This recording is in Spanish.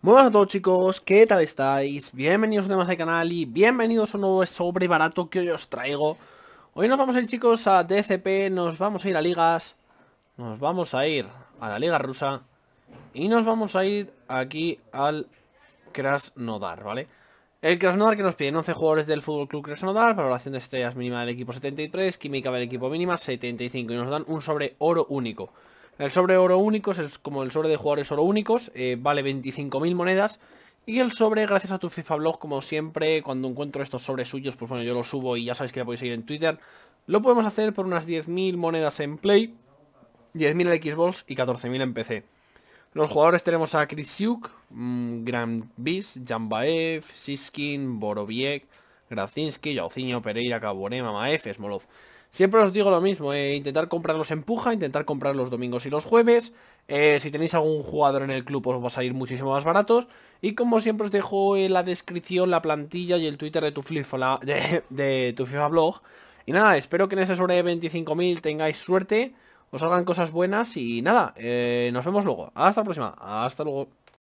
Muy buenas a todos chicos, ¿qué tal estáis? Bienvenidos una más al canal y bienvenidos a un nuevo sobre barato que hoy os traigo Hoy nos vamos a ir chicos a DCP, nos vamos a ir a ligas Nos vamos a ir a la liga rusa Y nos vamos a ir aquí al Krasnodar, ¿vale? El Krasnodar que nos piden 11 jugadores del Fútbol Club Krasnodar Valoración de estrellas mínima del equipo 73, química del equipo mínima 75 Y nos dan un sobre oro único el sobre oro únicos es como el sobre de jugadores oro únicos, eh, vale 25.000 monedas. Y el sobre, gracias a tu FIFA Blog, como siempre, cuando encuentro estos sobres suyos, pues bueno, yo lo subo y ya sabéis que ya podéis seguir en Twitter. Lo podemos hacer por unas 10.000 monedas en Play, 10.000 en Xbox y 14.000 en PC. Los jugadores tenemos a Chris Yuk, mm, Grand Beast, Jambaev, Siskin, Boroviek, Gracinski, Yaucinho, Pereira, Caborema, Maef, Smolov. Siempre os digo lo mismo, eh, intentar comprarlos en puja, intentar comprar los domingos y los jueves. Eh, si tenéis algún jugador en el club os va a salir muchísimo más baratos. Y como siempre os dejo en la descripción la plantilla y el Twitter de tu, de, tu FIFA blog. Y nada, espero que en esa sobre de 25.000 tengáis suerte, os hagan cosas buenas y nada, eh, nos vemos luego. Hasta la próxima, hasta luego.